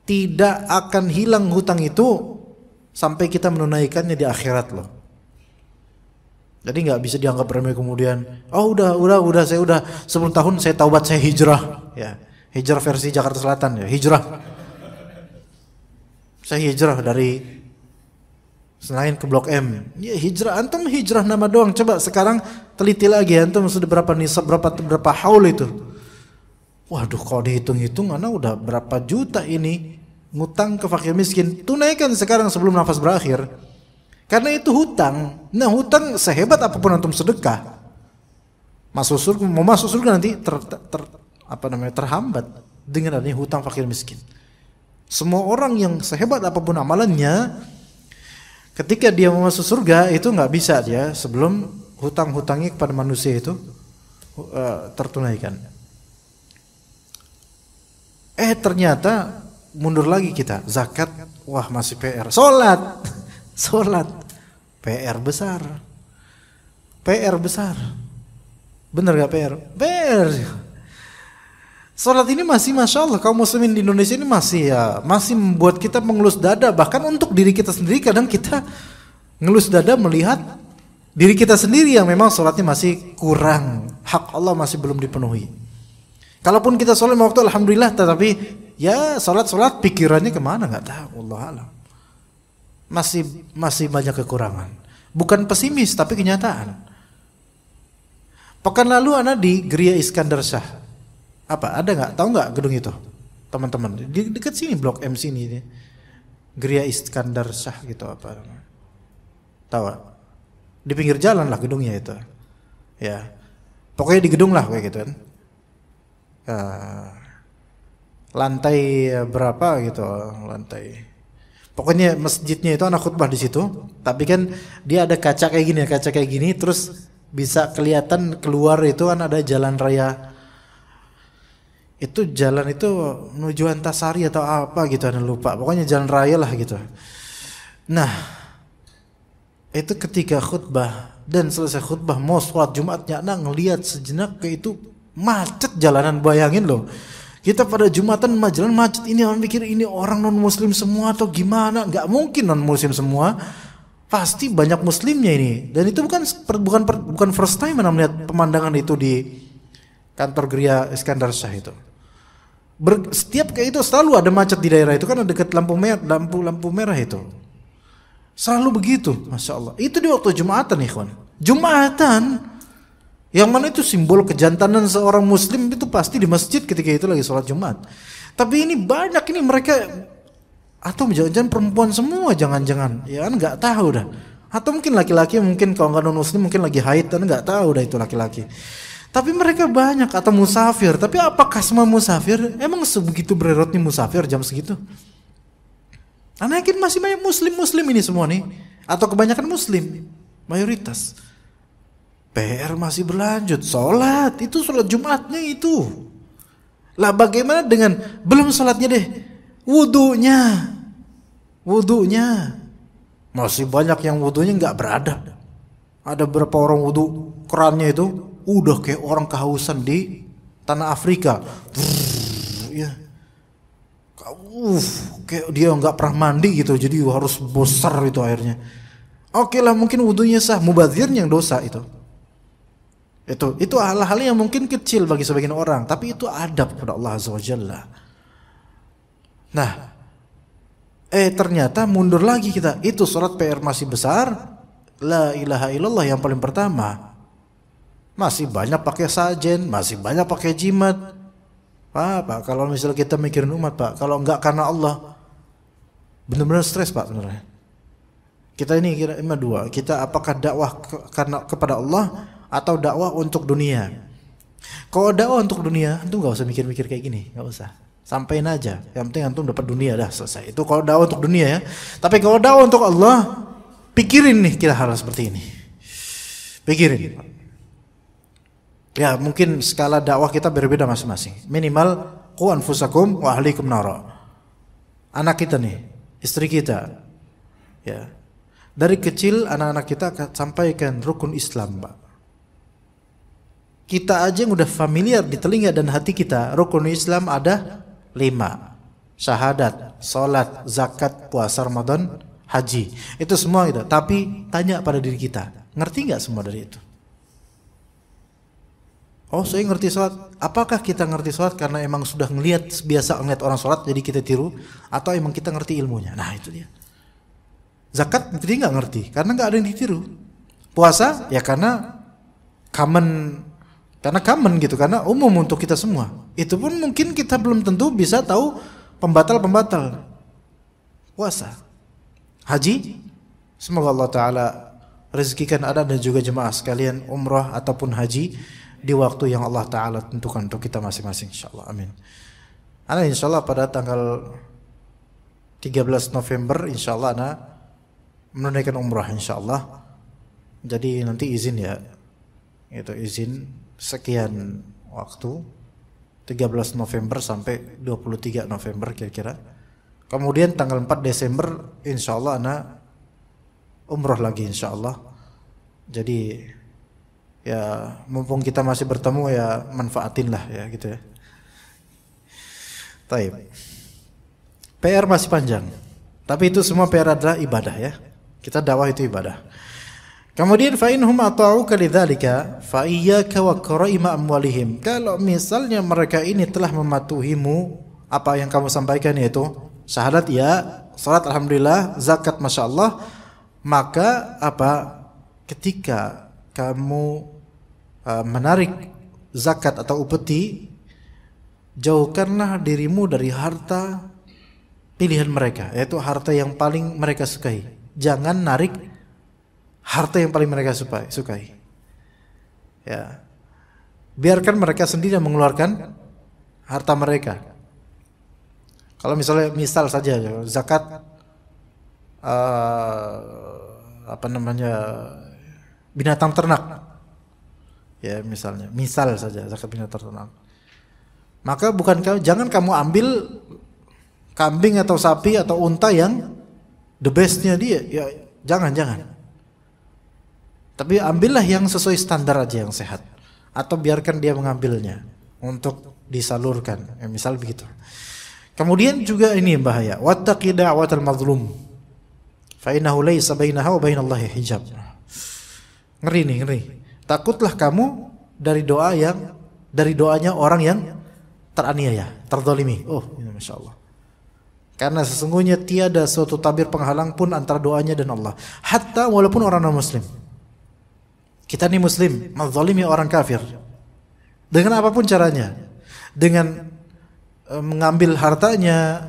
tidak akan hilang hutang itu sampai kita menunaikannya di akhirat loh. Jadi nggak bisa dianggap remeh kemudian, oh udah udah udah saya udah 10 tahun saya taubat saya hijrah ya hijrah versi Jakarta Selatan ya hijrah. Saya hijrah dari selain ke Blok M. Ya hijrah antum hijrah nama doang. Coba sekarang teliti lagi antum sudah berapa nisab berapa berapa haul itu. Waduh kalau dihitung-hitung Ana udah berapa juta ini ngutang ke fakir miskin. Tunaikan sekarang sebelum nafas berakhir. Karena itu hutang. Nah hutang sehebat apapun antum sedekah. Masuk surga, mau masuk surga nanti ter, ter, ter, apa namanya terhambat dengan adanya hutang fakir miskin. Semua orang yang sehebat apapun amalannya, ketika dia mau masuk surga itu nggak bisa dia sebelum hutang-hutangnya kepada manusia itu uh, tertunaikan. Eh ternyata mundur lagi kita zakat wah masih PR solat solat PR besar PR besar bener gak PR PR Salat ini masih masya Allah kaum muslimin di Indonesia ini masih ya masih membuat kita mengelus dada bahkan untuk diri kita sendiri kadang kita ngelus dada melihat diri kita sendiri yang memang salatnya masih kurang hak Allah masih belum dipenuhi Kalaupun kita sholat waktu, alhamdulillah. Tetapi ya sholat sholat pikirannya kemana nggak tahu. Allah alam. Masih masih banyak kekurangan. Bukan pesimis tapi kenyataan. Pekan lalu anak di Gria Iskandar Shah. Apa? Ada nggak? Tahu nggak gedung itu? Teman-teman, di dekat sini blok M sini ini. Geria Iskandar Shah gitu apa Tahu? Di pinggir jalan lah gedungnya itu. Ya. Pokoknya di gedung lah kayak gitu kan uh, lantai berapa gitu lantai pokoknya masjidnya itu anak khutbah di situ tapi kan dia ada kaca kayak gini kaca kayak gini terus bisa kelihatan keluar itu kan ada jalan raya itu jalan itu menuju Antasari atau apa gitu ada lupa pokoknya jalan raya lah gitu nah itu ketika khutbah dan selesai khutbah mau sholat Jumatnya nah ngelihat sejenak ke itu macet jalanan bayangin loh kita pada jumatan majelis macet ini orang mikir ini orang non muslim semua atau gimana nggak mungkin non muslim semua pasti banyak muslimnya ini dan itu bukan bukan bukan first time mana melihat pemandangan itu di kantor Gria Iskandar Shah itu Ber, setiap kayak itu selalu ada macet di daerah itu karena dekat lampu merah lampu lampu merah itu selalu begitu masya Allah itu di waktu jumatan nih ikhwan jumatan yang mana itu simbol kejantanan seorang muslim itu pasti di masjid ketika itu lagi sholat Jumat. Tapi ini banyak ini mereka atau jangan-jangan perempuan semua jangan-jangan ya kan nggak tahu dah atau mungkin laki-laki mungkin kalau nggak non muslim mungkin lagi haid dan nggak tahu dah itu laki-laki tapi mereka banyak atau musafir tapi apakah semua musafir emang sebegitu berotnya musafir jam segitu Anak yakin masih banyak muslim muslim ini semua nih atau kebanyakan muslim mayoritas PR masih berlanjut. Sholat itu sholat Jumatnya itu. Lah bagaimana dengan belum sholatnya deh? Wudhunya, wudhunya masih banyak yang wudhunya nggak berada. Ada berapa orang wudhu kerannya itu udah kayak orang kehausan di tanah Afrika. Brrr, ya. Uh, kayak dia nggak pernah mandi gitu, jadi harus besar itu airnya. Oke okay lah mungkin wudhunya sah, mubazirnya yang dosa itu. Itu itu hal-hal yang mungkin kecil bagi sebagian orang, tapi itu adab kepada Allah Azza wajalla. Nah, eh ternyata mundur lagi kita. Itu surat PR masih besar. La ilaha illallah yang paling pertama. Masih banyak pakai sajen, masih banyak pakai jimat. Pak, Pak, kalau misalnya kita mikirin umat, Pak, kalau enggak karena Allah benar-benar stres, Pak, sebenarnya. Kita ini kira dua, kita apakah dakwah karena kepada Allah atau dakwah untuk dunia. Kalau dakwah untuk dunia, antum gak usah mikir-mikir kayak gini, gak usah. Sampaiin aja. Yang penting antum dapat dunia dah selesai. Itu kalau dakwah untuk dunia ya. Tapi kalau dakwah untuk Allah, pikirin nih kita hal seperti ini. Pikirin. Ya mungkin skala dakwah kita berbeda masing-masing. Minimal ku anfusakum wa ahlikum naro, Anak kita nih, istri kita. Ya. Dari kecil anak-anak kita sampaikan rukun Islam, Pak. Kita aja yang udah familiar di telinga dan hati kita, rukun Islam ada lima. Syahadat, solat, zakat, puasa Ramadan, haji. Itu semua gitu. Tapi tanya pada diri kita, ngerti nggak semua dari itu? Oh saya ngerti sholat Apakah kita ngerti sholat karena emang sudah ngelihat Biasa ngelihat orang sholat jadi kita tiru Atau emang kita ngerti ilmunya Nah itu dia Zakat jadi nggak ngerti karena nggak ada yang ditiru Puasa ya karena Common karena common gitu, karena umum untuk kita semua. Itu pun mungkin kita belum tentu bisa tahu pembatal-pembatal puasa. Haji, semoga Allah Ta'ala rezekikan ada dan juga jemaah sekalian umrah ataupun haji di waktu yang Allah Ta'ala tentukan untuk kita masing-masing Insya Allah, Amin. Insya Allah pada tanggal 13 November insyaallah ana menunaikan umrah Allah. Jadi nanti izin ya. Itu izin sekian waktu 13 November sampai 23 November kira-kira kemudian tanggal 4 Desember insya Allah anak umroh lagi insya Allah jadi ya mumpung kita masih bertemu ya manfaatin lah ya gitu ya Taib. PR masih panjang tapi itu semua PR adalah ibadah ya kita dakwah itu ibadah Kemudian fa'inhum ata'uka lidzalika fa iyyaka wa karaima amwalihim. Kalau misalnya mereka ini telah mematuhimu apa yang kamu sampaikan yaitu syahadat ya, salat alhamdulillah, zakat masyaallah, maka apa ketika kamu uh, menarik zakat atau upeti jauhkanlah dirimu dari harta pilihan mereka yaitu harta yang paling mereka sukai. Jangan narik harta yang paling mereka sukai. Ya. Biarkan mereka sendiri yang mengeluarkan harta mereka. Kalau misalnya misal saja zakat uh, apa namanya binatang ternak. Ya, misalnya, misal saja zakat binatang ternak. Maka bukan kamu jangan kamu ambil kambing atau sapi atau unta yang the bestnya dia. Ya, jangan jangan. Tapi ambillah yang sesuai standar aja yang sehat. Atau biarkan dia mengambilnya untuk disalurkan. Ya, misal begitu. Kemudian juga ini bahaya. Wattaqi da'watal mazlum. Fainahu laysa bainaha wa bainallahi hijab. Ngeri nih, ngeri. Takutlah kamu dari doa yang dari doanya orang yang teraniaya, terdolimi. Oh, ini masya Allah. Karena sesungguhnya tiada suatu tabir penghalang pun antara doanya dan Allah. Hatta walaupun orang non-Muslim. Kita nih muslim, menzalimi orang kafir. Dengan apapun caranya. Dengan eh, mengambil hartanya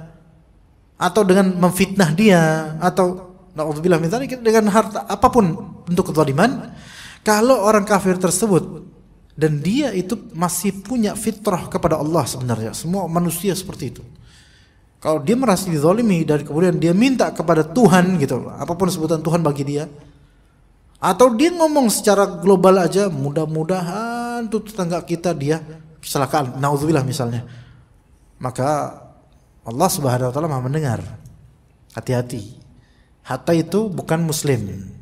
atau dengan memfitnah dia atau naudzubillah dengan harta apapun untuk kezaliman, kalau orang kafir tersebut dan dia itu masih punya fitrah kepada Allah sebenarnya. Semua manusia seperti itu. Kalau dia merasa dizalimi dan kemudian dia minta kepada Tuhan gitu, apapun sebutan Tuhan bagi dia, atau dia ngomong secara global aja, mudah-mudahan tuh tetangga kita dia kecelakaan, naudzubillah misalnya. Maka Allah Subhanahu wa taala Maha mendengar. Hati-hati. Hatta itu bukan muslim.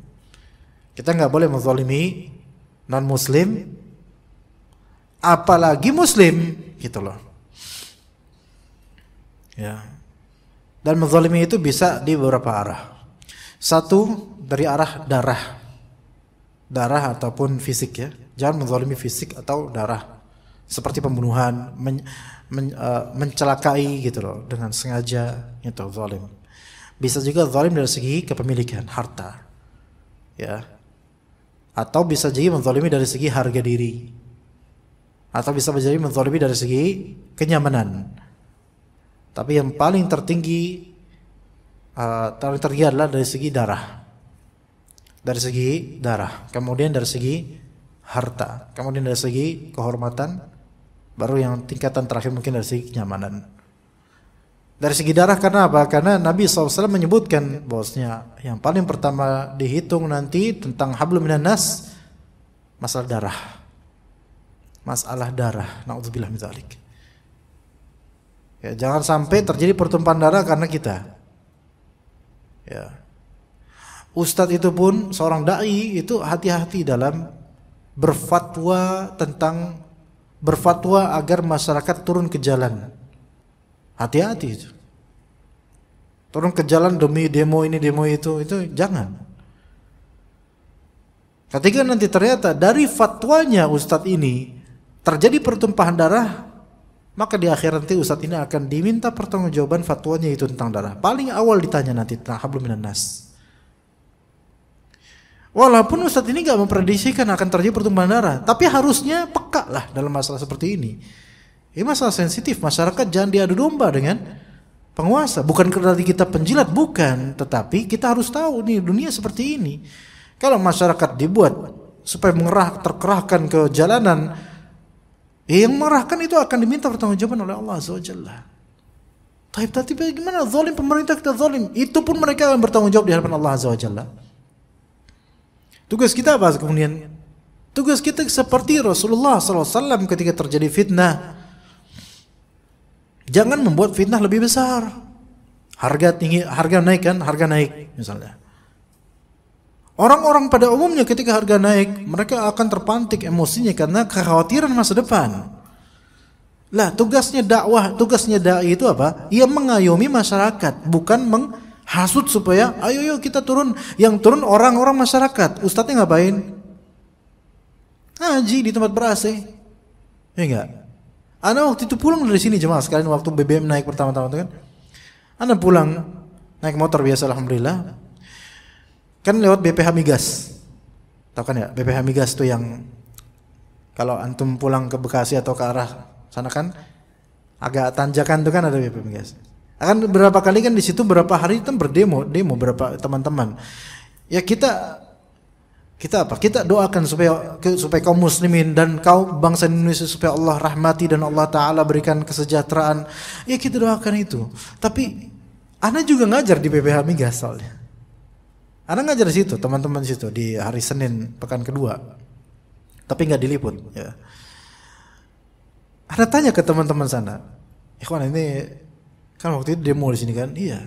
Kita nggak boleh menzalimi non muslim apalagi muslim gitu loh. Ya. Dan menzalimi itu bisa di beberapa arah. Satu dari arah darah darah ataupun fisik ya. Jangan menzalimi fisik atau darah. Seperti pembunuhan, men, men, uh, mencelakai gitu loh dengan sengaja itu zalim. Bisa juga zalim dari segi kepemilikan harta. Ya. Atau bisa jadi menzalimi dari segi harga diri. Atau bisa menjadi menzalimi dari segi kenyamanan. Tapi yang paling tertinggi uh, eh, terlihat adalah dari segi darah dari segi darah, kemudian dari segi harta, kemudian dari segi kehormatan, baru yang tingkatan terakhir mungkin dari segi kenyamanan. Dari segi darah karena apa? Karena Nabi SAW menyebutkan bosnya yang paling pertama dihitung nanti tentang hablum nas masalah darah. Masalah darah. Nauzubillah min Ya, jangan sampai terjadi pertumpahan darah karena kita. Ya. Ustadz itu pun seorang dai itu hati-hati dalam berfatwa tentang berfatwa agar masyarakat turun ke jalan. Hati-hati itu. Turun ke jalan demi demo ini demo itu itu jangan. Ketika nanti ternyata dari fatwanya ustadz ini terjadi pertumpahan darah, maka di akhir nanti ustadz ini akan diminta pertanggungjawaban fatwanya itu tentang darah. Paling awal ditanya nanti tentang hablum minannas. nas. Walaupun Ustadz ini gak memprediksikan akan terjadi pertumbuhan darah, tapi harusnya peka lah dalam masalah seperti ini. Ini masalah sensitif, masyarakat jangan diadu domba dengan penguasa. Bukan karena kita penjilat, bukan. Tetapi kita harus tahu nih dunia seperti ini. Kalau masyarakat dibuat supaya mengerah, terkerahkan ke jalanan, eh, yang mengerahkan itu akan diminta pertanggungjawaban oleh Allah Azza Tapi tapi bagaimana zalim pemerintah kita zalim? Itu pun mereka akan bertanggung jawab di hadapan Allah Azza wa Jalla. Tugas kita apa kemudian? Tugas kita seperti Rasulullah SAW ketika terjadi fitnah. Jangan membuat fitnah lebih besar. Harga tinggi, harga naik kan? Harga naik misalnya. Orang-orang pada umumnya ketika harga naik, mereka akan terpantik emosinya karena kekhawatiran masa depan. Lah tugasnya dakwah, tugasnya dai itu apa? Ia mengayomi masyarakat, bukan meng hasut supaya ayo yuk kita turun yang turun orang-orang masyarakat ustadznya ngapain ngaji di tempat ber AC ya enggak anda waktu itu pulang dari sini jemaah sekalian waktu BBM naik pertama-tama itu kan anda pulang naik motor biasa alhamdulillah kan lewat BPH Migas tahu kan ya BPH Migas tuh yang kalau antum pulang ke Bekasi atau ke arah sana kan agak tanjakan tuh kan ada BPH Migas akan berapa kali kan di situ berapa hari itu kan berdemo, demo berapa teman-teman. Ya kita kita apa? Kita doakan supaya supaya kaum muslimin dan kaum bangsa Indonesia supaya Allah rahmati dan Allah taala berikan kesejahteraan. Ya kita doakan itu. Tapi Ana juga ngajar di PPH Migas soalnya. Ana ngajar di situ, teman-teman di situ di hari Senin pekan kedua. Tapi nggak diliput. Ya. Ana tanya ke teman-teman sana, Ikhwan ini Kan waktu itu demo di sini kan? Iya.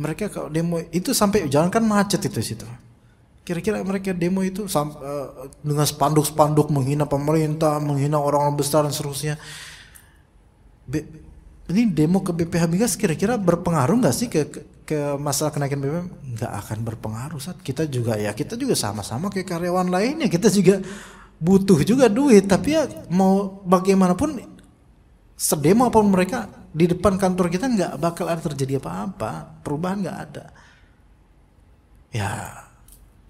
Mereka kalau demo itu sampai jalan kan macet itu situ. Kira-kira mereka demo itu eh, dengan spanduk-spanduk menghina pemerintah, menghina orang-orang besar dan seterusnya. ini demo ke BPH Migas kira-kira berpengaruh nggak sih ke, ke ke masalah kenaikan BBM nggak akan berpengaruh saat kita juga ya kita juga sama-sama kayak karyawan lainnya kita juga butuh juga duit tapi ya mau bagaimanapun sedemo apapun mereka di depan kantor kita nggak bakal ada terjadi apa-apa perubahan nggak ada ya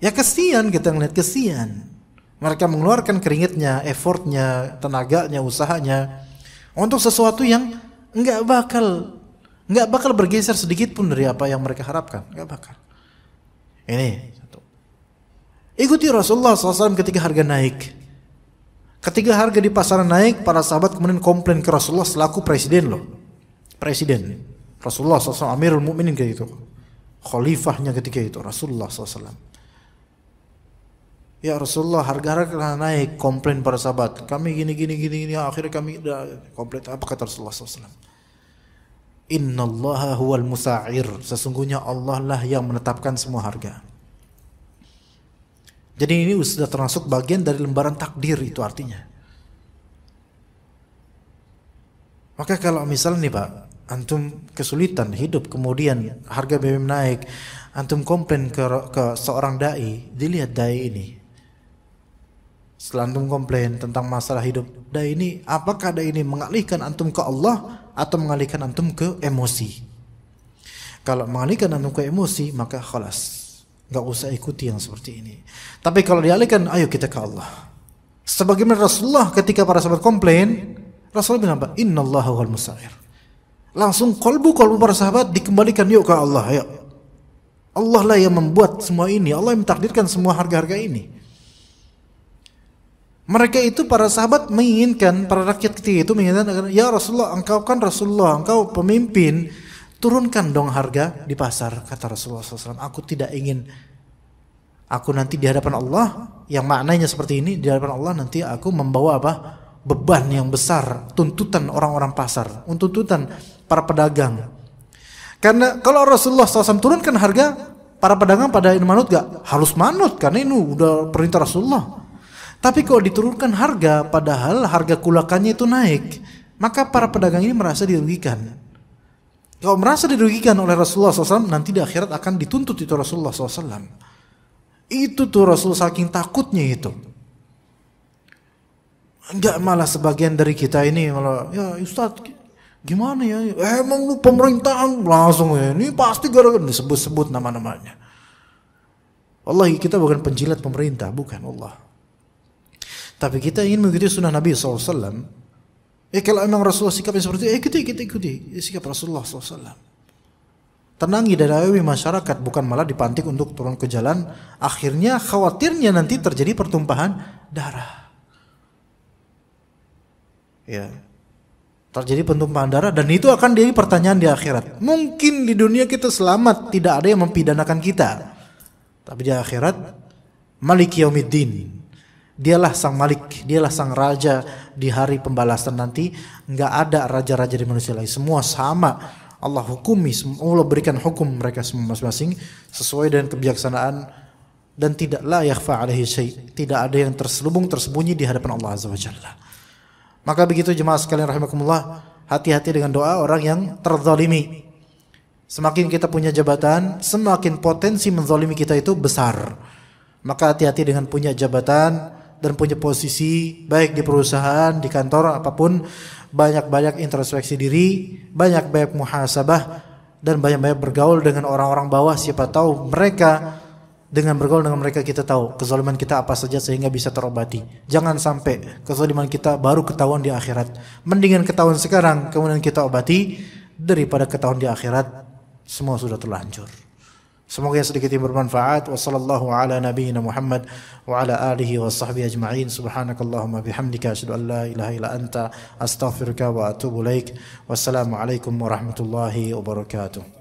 ya kesian kita ngeliat kesian mereka mengeluarkan keringetnya effortnya tenaganya usahanya untuk sesuatu yang nggak bakal nggak bakal bergeser sedikit pun dari apa yang mereka harapkan nggak bakal ini satu ikuti Rasulullah SAW ketika harga naik ketika harga di pasaran naik para sahabat kemudian komplain ke Rasulullah selaku presiden loh presiden Rasulullah SAW Amirul Mukminin kayak itu khalifahnya ketika itu Rasulullah SAW Ya Rasulullah harga harga naik komplain para sahabat kami gini gini gini gini akhirnya kami udah komplain apa kata Rasulullah SAW Inna Allah huwal musa'ir sesungguhnya Allah lah yang menetapkan semua harga jadi ini sudah termasuk bagian dari lembaran takdir itu artinya Maka kalau misalnya nih Pak, antum kesulitan hidup kemudian harga BBM naik, antum komplain ke, ke seorang dai, dilihat dai ini. Setelah komplain tentang masalah hidup dai ini, apakah dai ini mengalihkan antum ke Allah atau mengalihkan antum ke emosi? Kalau mengalihkan antum ke emosi, maka khalas. Gak usah ikuti yang seperti ini. Tapi kalau dialihkan, ayo kita ke Allah. Sebagaimana Rasulullah ketika para sahabat komplain, Rasulullah bilang apa? Inna Allah wal musair. Langsung kolbu kolbu para sahabat dikembalikan yuk ke Allah. Ya. Allah lah yang membuat semua ini. Allah yang mentakdirkan semua harga-harga ini. Mereka itu para sahabat menginginkan para rakyat ketika itu menginginkan agar ya Rasulullah engkau kan Rasulullah engkau pemimpin turunkan dong harga di pasar kata Rasulullah SAW. Aku tidak ingin aku nanti di hadapan Allah yang maknanya seperti ini di hadapan Allah nanti aku membawa apa beban yang besar, tuntutan orang-orang pasar, tuntutan para pedagang. Karena kalau Rasulullah SAW turunkan harga, para pedagang pada manut gak? Harus manut karena ini udah perintah Rasulullah. Tapi kalau diturunkan harga, padahal harga kulakannya itu naik, maka para pedagang ini merasa dirugikan. Kalau merasa dirugikan oleh Rasulullah SAW, nanti di akhirat akan dituntut itu Rasulullah SAW. Itu tuh Rasul saking takutnya itu. Enggak malah sebagian dari kita ini malah ya Ustadz gimana ya emang lu pemerintahan langsung ya ini pasti gara-gara disebut-sebut nama-namanya Allah kita bukan penjilat pemerintah bukan Allah tapi kita ingin mengikuti sunnah Nabi saw Eh kalau emang Rasulullah sikapnya seperti eh kita ikuti kita ikuti sikap Rasulullah saw tenangi dadawi masyarakat bukan malah dipantik untuk turun ke jalan akhirnya khawatirnya nanti terjadi pertumpahan darah Ya. Terjadi penumpahan darah dan itu akan jadi pertanyaan di akhirat. Mungkin di dunia kita selamat, tidak ada yang mempidanakan kita. Tapi di akhirat Malik yomidin, Dialah sang Malik, dialah sang raja di hari pembalasan nanti nggak ada raja-raja di manusia lain, Semua sama. Allah hukumi, Allah berikan hukum mereka semua masing-masing sesuai dengan kebijaksanaan dan tidaklah yakfa alaihi syai. Tidak ada yang terselubung tersembunyi di hadapan Allah Azza wajalla. Maka begitu jemaah sekalian rahimakumullah, hati-hati dengan doa orang yang terzalimi. Semakin kita punya jabatan, semakin potensi menzalimi kita itu besar. Maka hati-hati dengan punya jabatan dan punya posisi baik di perusahaan, di kantor apapun, banyak-banyak introspeksi diri, banyak-banyak muhasabah dan banyak-banyak bergaul dengan orang-orang bawah siapa tahu mereka dengan bergaul dengan mereka kita tahu kezaliman kita apa saja sehingga bisa terobati. Jangan sampai kezaliman kita baru ketahuan di akhirat. Mendingan ketahuan sekarang kemudian kita obati daripada ketahuan di akhirat semua sudah terlanjur. Semoga yang sedikit bermanfaat. Wassallallahu ala Muhammad wa ala alihi wa sahbihi ajma'in. Subhanakallahumma bihamdika asyhadu an la ilaha illa anta astaghfiruka wa atubu ilaik. Wassalamu alaikum warahmatullahi wabarakatuh.